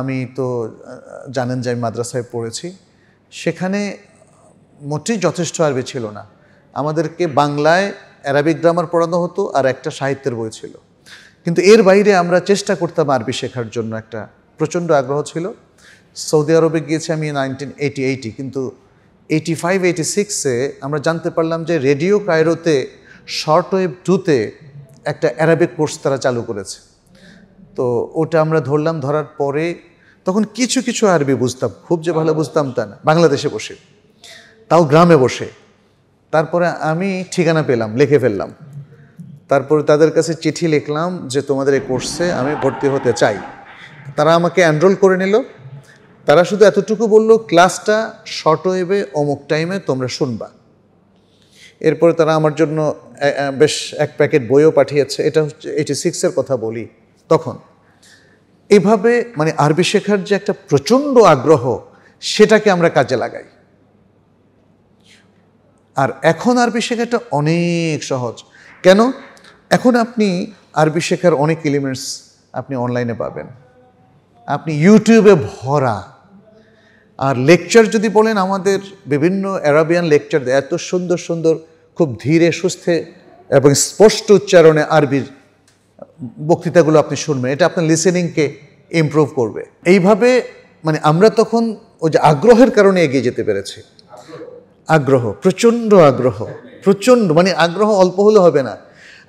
আমি তো জানেন যে আমি মাদ্রাসায় পড়েছি সেখানে মোটেই যথেষ্ট আরবি ছিল না আমাদেরকে বাংলায় অ্যারাবিক গ্রামার পড়ানো হতো আর একটা সাহিত্যের বই ছিল কিন্তু এর বাইরে আমরা চেষ্টা করতাম আরবি শেখার জন্য একটা প্রচণ্ড আগ্রহ ছিল সৌদি আরবে গিয়েছি আমি নাইনটিন এইটি এইটি কিন্তু এইটি ফাইভ এইটি সিক্সে আমরা জানতে পারলাম যে রেডিও কায়রোতে শর্ট ওয়েভ টুতে একটা অ্যারাবিক কোর্স তারা চালু করেছে তো ওটা আমরা ধরলাম ধরার পরে তখন কিছু কিছু আরবি বুঝতাম খুব যে ভালো বুঝতাম তা না বাংলাদেশে বসে তাও গ্রামে বসে তারপরে আমি ঠিকানা পেলাম লিখে ফেললাম তারপরে তাদের কাছে চিঠি লিখলাম যে তোমাদের এই কোর্সে আমি ভর্তি হতে চাই তারা আমাকে অ্যানরোল করে নিল তারা শুধু এতটুকু বলল ক্লাসটা শর্ট ওয়েবে অমুক টাইমে তোমরা শুনবা এরপরে তারা আমার জন্য বেশ এক প্যাকেট বইও পাঠিয়েছে এটা হচ্ছে এইটি সিক্সের কথা বলি তখন এভাবে মানে আরবি শেখার যে একটা প্রচণ্ড আগ্রহ সেটাকে আমরা কাজে লাগাই আর এখন আরবি শেখাটা অনেক সহজ কেন এখন আপনি আরবি শেখার অনেক এলিমেন্টস আপনি অনলাইনে পাবেন আপনি ইউটিউবে ভরা আর লেকচার যদি বলেন আমাদের বিভিন্ন অ্যারাবিয়ান লেকচার দেয় এত সুন্দর সুন্দর খুব ধীরে সুস্থে এবং স্পষ্ট উচ্চারণে আরবির বক্তৃতাগুলো আপনি শুনবেন এটা আপনার লিসেনিংকে ইম্প্রুভ করবে এইভাবে মানে আমরা তখন ওই যে আগ্রহের কারণে এগিয়ে যেতে পেরেছি আগ্রহ প্রচণ্ড আগ্রহ প্রচণ্ড মানে আগ্রহ অল্প হলে হবে না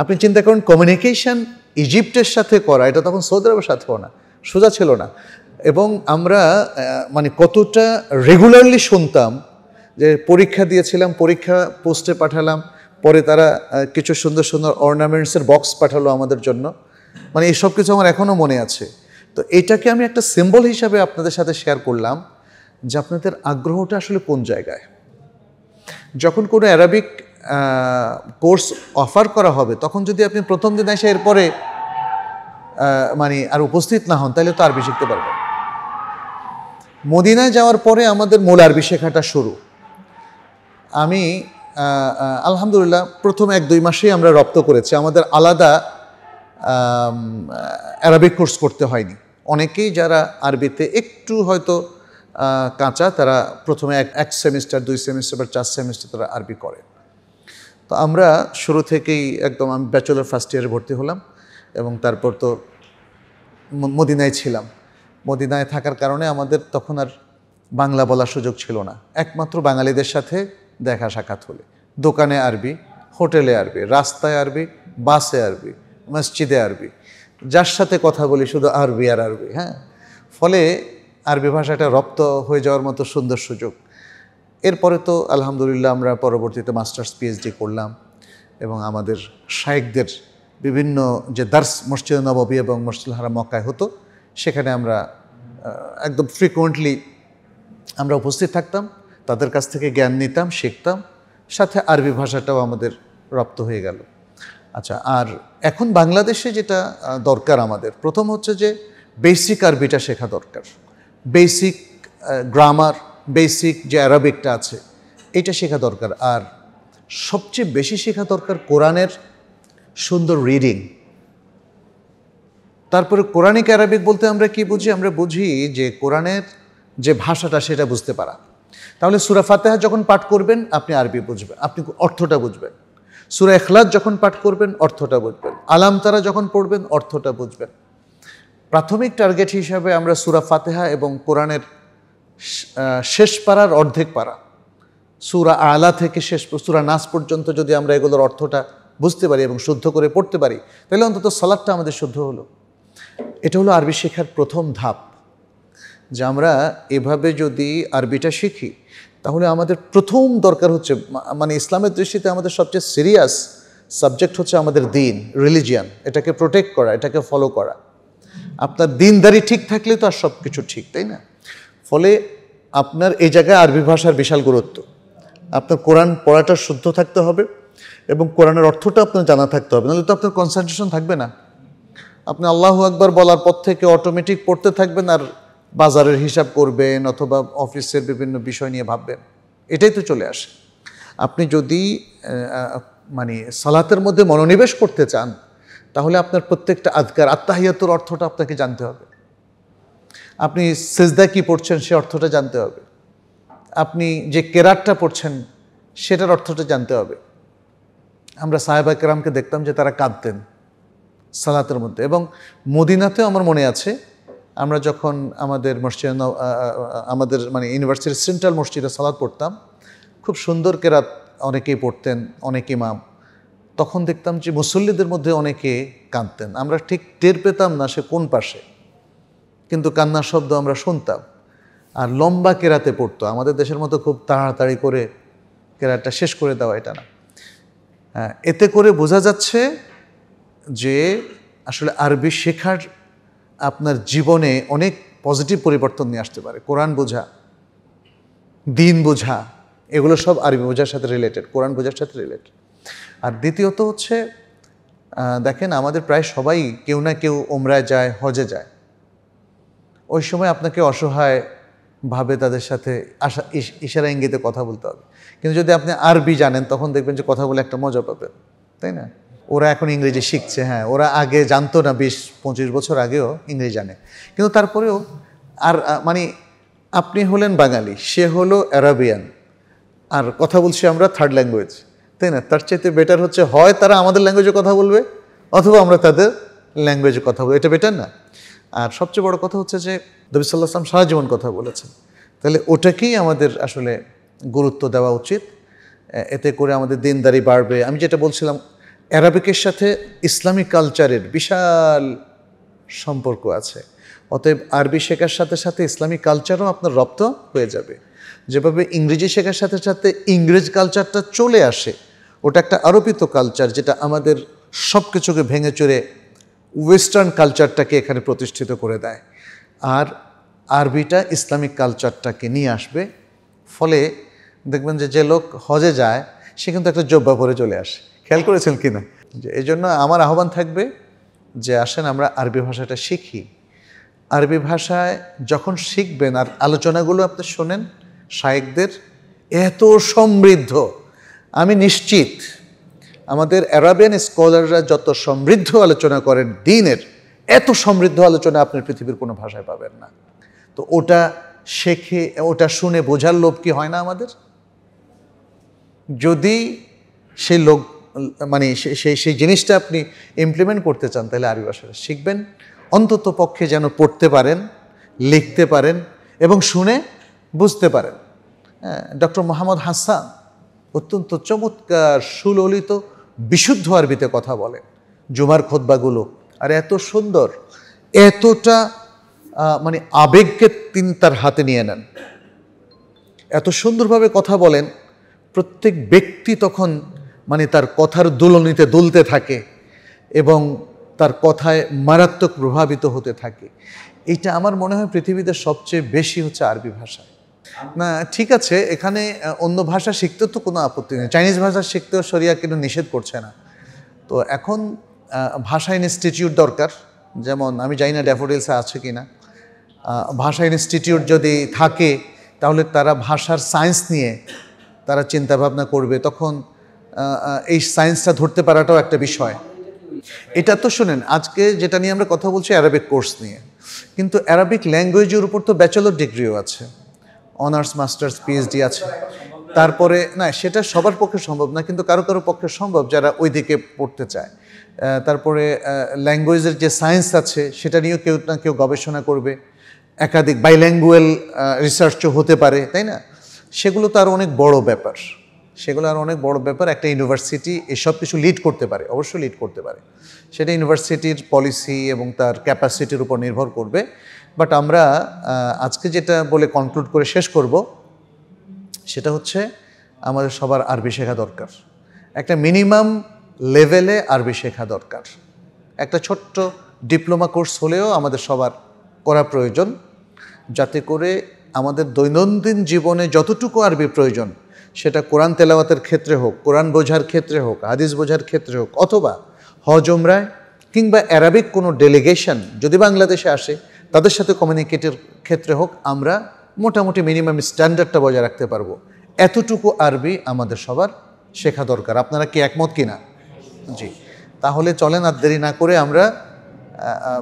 আপনি চিন্তা করেন কমিউনিকেশান ইজিপ্টের সাথে করা এটা তখন সৌদি আরবের সাথেও না সোজা ছিল না এবং আমরা মানে কতটা রেগুলারলি শুনতাম যে পরীক্ষা দিয়েছিলাম পরীক্ষা পোস্টে পাঠালাম পরে তারা কিছু সুন্দর সুন্দর অর্নামেন্টসের বক্স পাঠালো আমাদের জন্য মানে এসব কিছু আমার এখনও মনে আছে তো এটাকে আমি একটা সিম্বল হিসাবে আপনাদের সাথে শেয়ার করলাম যে আপনাদের আগ্রহটা আসলে কোন জায়গায় যখন কোনো অ্যারাবিক কোর্স অফার করা হবে তখন যদি আপনি প্রথম দিন আসে এরপরে মানে আর উপস্থিত না হন তাহলে তো আরবি শিখতে পারবেন মদিনায় যাওয়ার পরে আমাদের মূল আরবি শেখাটা শুরু আমি আলহামদুলিল্লাহ প্রথম এক দুই মাসেই আমরা রপ্ত করেছি আমাদের আলাদা অ্যারাবিক কোর্স করতে হয়নি অনেকেই যারা আরবিতে একটু হয়তো কাঁচা তারা প্রথমে এক এক সেমিস্টার দুই সেমিস্টার বা চার সেমিস্টার তারা আরবি করে তো আমরা শুরু থেকেই একদম আমি ব্যাচেলার ফার্স্ট ইয়ারে ভর্তি হলাম এবং তারপর তো মদিনায় ছিলাম মদিনায় থাকার কারণে আমাদের তখন আর বাংলা বলার সুযোগ ছিল না একমাত্র বাঙালিদের সাথে দেখা সাক্ষাৎ হলে দোকানে আরবি হোটেলে আরবি রাস্তায় আরবি বাসে আরবি মসজিদে আরবি যার সাথে কথা বলি শুধু আরবি আর আরবি হ্যাঁ ফলে আরবি ভাষাটা রপ্ত হয়ে যাওয়ার মতো সুন্দর সুযোগ এরপরে তো আলহামদুলিল্লাহ আমরা পরবর্তীতে মাস্টার্স পিএইচডি করলাম এবং আমাদের শায়েকদের বিভিন্ন যে দার্স মসজিদ নববী এবং মসজিদ হারা মক্কায় হতো সেখানে আমরা একদম ফ্রিকুয়েন্টলি আমরা উপস্থিত থাকতাম তাদের কাছ থেকে জ্ঞান নিতাম শিখতাম সাথে আরবি ভাষাটাও আমাদের রপ্ত হয়ে গেল আচ্ছা আর এখন বাংলাদেশে যেটা দরকার আমাদের প্রথম হচ্ছে যে বেসিক আরবিটা শেখা দরকার বেসিক গ্রামার বেসিক যে অ্যারাবিকটা আছে এটা শেখা দরকার আর সবচেয়ে বেশি শেখা দরকার কোরআনের সুন্দর রিডিং তারপরে কোরআনিক অ্যারাবিক বলতে আমরা কি বুঝি আমরা বুঝি যে কোরআনের যে ভাষাটা সেটা বুঝতে পারা তাহলে সুরা ফাতেহা যখন পাঠ করবেন আপনি আরবি বুঝবেন আপনি অর্থটা বুঝবেন সুরা এখলাদ যখন পাঠ করবেন অর্থটা বুঝবেন আলাম তারা যখন পড়বেন অর্থটা বুঝবেন প্রাথমিক টার্গেট হিসাবে আমরা সুরা ফাতেহা এবং কোরআনের শেষ পাড়ার অর্ধেক পাড়া সুরা আলা থেকে শেষ সুরা নাচ পর্যন্ত যদি আমরা এগুলোর অর্থটা বুঝতে পারি এবং শুদ্ধ করে পড়তে পারি তাহলে অন্তত সালাদটা আমাদের শুদ্ধ হলো এটা হলো আরবি শেখার প্রথম ধাপ যে আমরা এভাবে যদি আরবিটা শিখি তাহলে আমাদের প্রথম দরকার হচ্ছে মানে ইসলামের দৃষ্টিতে আমাদের সবচেয়ে সিরিয়াস সাবজেক্ট হচ্ছে আমাদের দিন রিলিজিয়ান এটাকে প্রোটেক্ট করা এটাকে ফলো করা আপনার দিনদারি ঠিক থাকলে তো আর সব কিছু ঠিক তাই না ফলে আপনার এই জায়গায় আরবি ভাষার বিশাল গুরুত্ব আপনার কোরআন পড়াটা শুদ্ধ থাকতে হবে এবং কোরআনের অর্থটা আপনার জানা থাকতে হবে নাহলে তো আপনার কনসেন্ট্রেশন থাকবে না আপনি আল্লাহ আকবার বলার পর থেকে অটোমেটিক পড়তে থাকবেন আর বাজারের হিসাব করবেন অথবা অফিসের বিভিন্ন বিষয় নিয়ে ভাববেন এটাই তো চলে আসে আপনি যদি মানে সালাতের মধ্যে মনোনিবেশ করতে চান তাহলে আপনার প্রত্যেকটা আধকার আত্মাহিয়াতুর অর্থটা আপনাকে জানতে হবে আপনি সেজদা কি পড়ছেন সে অর্থটা জানতে হবে আপনি যে কেরাটটা পড়ছেন সেটার অর্থটা জানতে হবে আমরা সাহেবা কেরামকে দেখতাম যে তারা কাঁদতেন সালাতের মধ্যে এবং মদিনাতেও আমার মনে আছে আমরা যখন আমাদের মসজিদ আমাদের মানে ইউনিভার্সিটির সেন্ট্রাল মসজিদে সালাদ পড়তাম খুব সুন্দর কেরাত অনেকেই পড়তেন অনেক ইমাম তখন দেখতাম যে মুসল্লিদের মধ্যে অনেকে কাঁদতেন আমরা ঠিক টের পেতাম না সে কোন পাশে কিন্তু কান্নার শব্দ আমরা শুনতাম আর লম্বা কেরাতে পড়তো আমাদের দেশের মতো খুব তাড়াতাড়ি করে কেরাতটা শেষ করে দেওয়া এটা না হ্যাঁ, এতে করে বোঝা যাচ্ছে যে আসলে আরবি শেখার আপনার জীবনে অনেক পজিটিভ পরিবর্তন নিয়ে আসতে পারে কোরআন বোঝা দিন বোঝা এগুলো সব আরবি বোঝার সাথে রিলেটেড কোরআন বোঝার সাথে রিলেটেড আর দ্বিতীয়ত হচ্ছে দেখেন আমাদের প্রায় সবাই কেউ না কেউ ওমরায় যায় হজে যায় ওই সময় আপনাকে অসহায় ভাবে তাদের সাথে আশা ইশারা ইঙ্গিতে কথা বলতে হবে কিন্তু যদি আপনি আরবি জানেন তখন দেখবেন যে কথা বলে একটা মজা পাবেন তাই না ওরা এখন ইংরেজি শিখছে হ্যাঁ ওরা আগে জানতো না বিশ পঁচিশ বছর আগেও ইংরেজি জানে কিন্তু তারপরেও আর মানে আপনি হলেন বাঙালি সে হলো অ্যারাবিয়ান আর কথা বলছি আমরা থার্ড ল্যাঙ্গুয়েজ তাই না তার চাইতে বেটার হচ্ছে হয় তারা আমাদের ল্যাঙ্গুয়েজে কথা বলবে অথবা আমরা তাদের ল্যাঙ্গুয়েজে কথা বলবো এটা বেটার না আর সবচেয়ে বড় কথা হচ্ছে যে সাল্লাহ আসলাম সারা জীবন কথা বলেছেন তাহলে ওটাকেই আমাদের আসলে গুরুত্ব দেওয়া উচিত এতে করে আমাদের দিনদারি বাড়বে আমি যেটা বলছিলাম অ্যারাবিকের সাথে ইসলামিক কালচারের বিশাল সম্পর্ক আছে অতএব আরবি শেখার সাথে সাথে ইসলামিক কালচারও আপনার রপ্ত হয়ে যাবে যেভাবে ইংরেজি শেখার সাথে সাথে ইংরেজ কালচারটা চলে আসে ওটা একটা আরোপিত কালচার যেটা আমাদের সব কিছুকে ভেঙে চড়ে ওয়েস্টার্ন কালচারটাকে এখানে প্রতিষ্ঠিত করে দেয় আর আরবিটা ইসলামিক কালচারটাকে নিয়ে আসবে ফলে দেখবেন যে যে লোক হজে যায় সে কিন্তু একটা জব্বা পরে চলে আসে খেয়াল করেছেন কি না যে এই জন্য আমার আহ্বান থাকবে যে আসেন আমরা আরবি ভাষাটা শিখি আরবি ভাষায় যখন শিখবেন আর আলোচনাগুলো আপনি শোনেন শায়েকদের এত সমৃদ্ধ আমি নিশ্চিত আমাদের অ্যারাবিয়ান স্কলাররা যত সমৃদ্ধ আলোচনা করেন দিনের এত সমৃদ্ধ আলোচনা আপনি পৃথিবীর কোনো ভাষায় পাবেন না তো ওটা শেখে ওটা শুনে বোঝার লোভ কি হয় না আমাদের যদি সেই লোক মানে সেই সেই জিনিসটা আপনি ইমপ্লিমেন্ট করতে চান তাহলে আরবি ভাষাটা শিখবেন অন্তত পক্ষে যেন পড়তে পারেন লিখতে পারেন এবং শুনে বুঝতে পারেন হ্যাঁ, ডক্টর মোহাম্মদ হাসান অত্যন্ত চমৎকার সুললিত বিশুদ্ধ আরবিতে কথা বলেন জুমার খোদ্বাগুলো আর এত সুন্দর এতটা মানে আবেগকে তিনি তার হাতে নিয়ে নেন এত সুন্দরভাবে কথা বলেন প্রত্যেক ব্যক্তি তখন মানে তার কথার দোলনিতে দুলতে থাকে এবং তার কথায় মারাত্মক প্রভাবিত হতে থাকে এটা আমার মনে হয় পৃথিবীতে সবচেয়ে বেশি হচ্ছে আরবি ভাষায় না ঠিক আছে এখানে অন্য ভাষা শিখতে তো কোনো আপত্তি নেই চাইনিজ ভাষা শিখতেও সরিয়া কিন্তু নিষেধ করছে না তো এখন ভাষা ইনস্টিটিউট দরকার যেমন আমি জানি না ড্যাফোডিলসে আছে কি না ভাষা ইনস্টিটিউট যদি থাকে তাহলে তারা ভাষার সায়েন্স নিয়ে তারা চিন্তাভাবনা করবে তখন এই সায়েন্সটা ধরতে পারাটাও একটা বিষয় এটা তো শোনেন আজকে যেটা নিয়ে আমরা কথা বলছি অ্যারাবিক কোর্স নিয়ে কিন্তু অ্যারাবিক ল্যাঙ্গুয়েজের উপর তো ব্যাচেলর ডিগ্রিও আছে অনার্স মাস্টার্স পিএইচডি আছে তারপরে না সেটা সবার পক্ষে সম্ভব না কিন্তু কারো কারো পক্ষে সম্ভব যারা ওই দিকে পড়তে চায় তারপরে ল্যাঙ্গুয়েজের যে সায়েন্স আছে সেটা নিয়েও কেউ না কেউ গবেষণা করবে একাধিক বাইল্যাঙ্গুয়েল রিসার্চও হতে পারে তাই না সেগুলো তো আরও অনেক বড় ব্যাপার সেগুলো আর অনেক বড় ব্যাপার একটা ইউনিভার্সিটি এসব কিছু লিড করতে পারে অবশ্যই লিড করতে পারে সেটা ইউনিভার্সিটির পলিসি এবং তার ক্যাপাসিটির উপর নির্ভর করবে বাট আমরা আজকে যেটা বলে কনক্লুড করে শেষ করব সেটা হচ্ছে আমাদের সবার আরবি শেখা দরকার একটা মিনিমাম লেভেলে আরবি শেখা দরকার একটা ছোট্ট ডিপ্লোমা কোর্স হলেও আমাদের সবার করা প্রয়োজন যাতে করে আমাদের দৈনন্দিন জীবনে যতটুকু আরবি প্রয়োজন সেটা কোরআন তেলাওয়াতের ক্ষেত্রে হোক কোরআন বোঝার ক্ষেত্রে হোক হাদিস বোঝার ক্ষেত্রে হোক অথবা হজমরায় কিংবা অ্যারাবিক কোনো ডেলিগেশন যদি বাংলাদেশে আসে তাদের সাথে কমিউনিকেটের ক্ষেত্রে হোক আমরা মোটামুটি মিনিমাম স্ট্যান্ডার্ডটা বজায় রাখতে পারবো এতটুকু আরবি আমাদের সবার শেখা দরকার আপনারা কি একমত কি না জি তাহলে চলেন আর দেরি না করে আমরা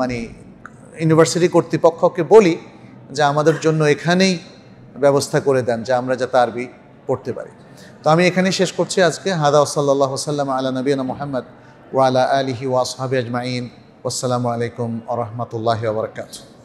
মানে ইউনিভার্সিটি কর্তৃপক্ষকে বলি যে আমাদের জন্য এখানেই ব্যবস্থা করে দেন যে আমরা যাতে আরবি পড়তে পারি তো আমি এখানে শেষ করছি আজকে হাদা ওসাল্লাহ সাল্লাম আলা নবীনা ওয়া আলা আলিহি ওয়া আসহাবি আজমাইন আসসালামু আলাইকুম ওয়া রাহমাতুল্লাহি ওয়া বারাকাতুহু